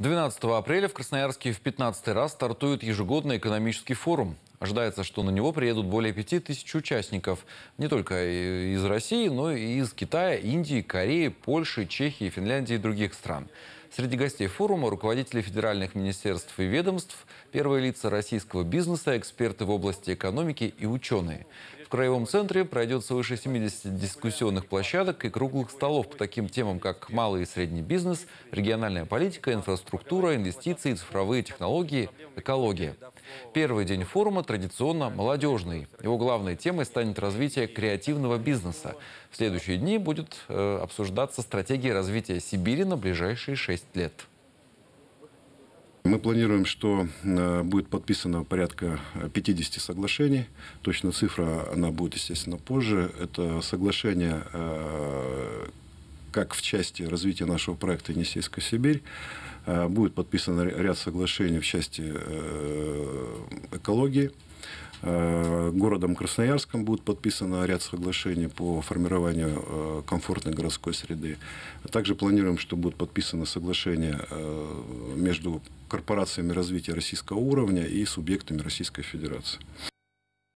12 апреля в Красноярске в 15 раз стартует ежегодный экономический форум. Ожидается, что на него приедут более 5000 участников. Не только из России, но и из Китая, Индии, Кореи, Польши, Чехии, Финляндии и других стран. Среди гостей форума руководители федеральных министерств и ведомств, первые лица российского бизнеса, эксперты в области экономики и ученые. В Краевом центре пройдет свыше 70 дискуссионных площадок и круглых столов по таким темам, как малый и средний бизнес, региональная политика, инфраструктура, инвестиции, цифровые технологии, экология. Первый день форума традиционно молодежный. Его главной темой станет развитие креативного бизнеса. В следующие дни будет э, обсуждаться стратегия развития Сибири на ближайшие 6 лет. Мы планируем, что э, будет подписано порядка 50 соглашений. Точно цифра, она будет, естественно, позже. Это соглашение э, как в части развития нашего проекта «Енисейская Сибирь», э, будет подписан ряд соглашений в части экологии, Э, городом Красноярском будет подписано ряд соглашений по формированию э, комфортной городской среды. Также планируем, что будет подписано соглашение э, между корпорациями развития российского уровня и субъектами Российской Федерации.